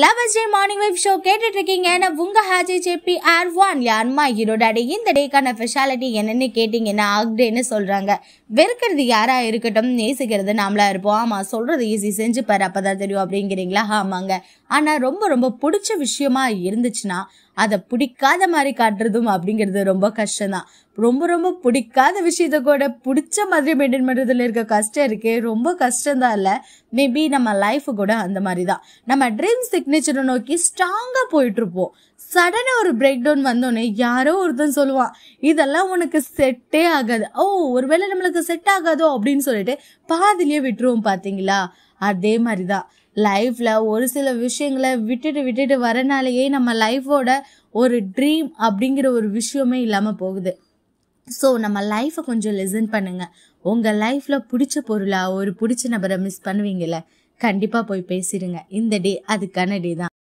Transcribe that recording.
love ஜே morning vibe show கேட்டுட்டு இருக்கீங்க நான் உங்க ஹாஜி சேபி ஆர் ஒன் யாருமா ஹீரோ டாடி இந்த டேக்கான ஸ்பெஷாலிட்டி என்னன்னு கேட்டீங்கன்னா அக்டேன்னு சொல்றாங்க வெறுக்கிறது யாரா இருக்கட்டும் நேசிக்கிறது நாமளா இருப்போம் ஆமா சொல்றது ஈஸி செஞ்சு பாரு அப்பதான் தெரியும் அப்படிங்கிறீங்களா ஆமாங்க ஆனா ரொம்ப ரொம்ப பிடிச்ச விஷயமா இருந்துச்சுன்னா அதை பிடிக்காத மாதிரி காட்டுறதும் அப்படிங்கிறது ரொம்ப கஷ்டம்தான் ரொம்ப ரொம்ப பிடிக்காத விஷயத்த கூட பிடிச்ச மாதிரி மெயின்டைன் பண்ணுறதுல இருக்க கஷ்டம் இருக்கே ரொம்ப கஷ்டம்தான் இல்லை மேபி நம்ம லைஃப் கூட அந்த மாதிரி தான் நம்ம ட்ரீம் சிக்னேச்சரை நோக்கி ஸ்ட்ராங்காக போயிட்டுருப்போம் சடனாக ஒரு பிரேக் டவுன் வந்தோடனே யாரோ ஒருத்தன் சொல்லுவான் இதெல்லாம் உனக்கு செட்டே ஆகாது ஓ ஒருவேளை நம்மளுக்கு செட் ஆகாதோ அப்படின்னு சொல்லிட்டு பாதிலேயே விட்டுருவோம் பார்த்தீங்களா அதே மாதிரி தான் லைஃப்பில் ஒரு சில விஷயங்களை விட்டுட்டு விட்டுட்டு வரனாலேயே நம்ம லைஃபோட ஒரு ட்ரீம் அப்படிங்கிற ஒரு விஷயமே இல்லாமல் போகுது ஸோ நம்ம லைஃப்பை கொஞ்சம் லெசன் பண்ணுங்கள் உங்கள் லைஃப்பில் பிடிச்ச பொருளாக ஒரு பிடிச்ச நபரை மிஸ் பண்ணுவீங்கள கண்டிப்பாக போய் பேசிடுங்க இந்த டே அதுக்கான டே தான்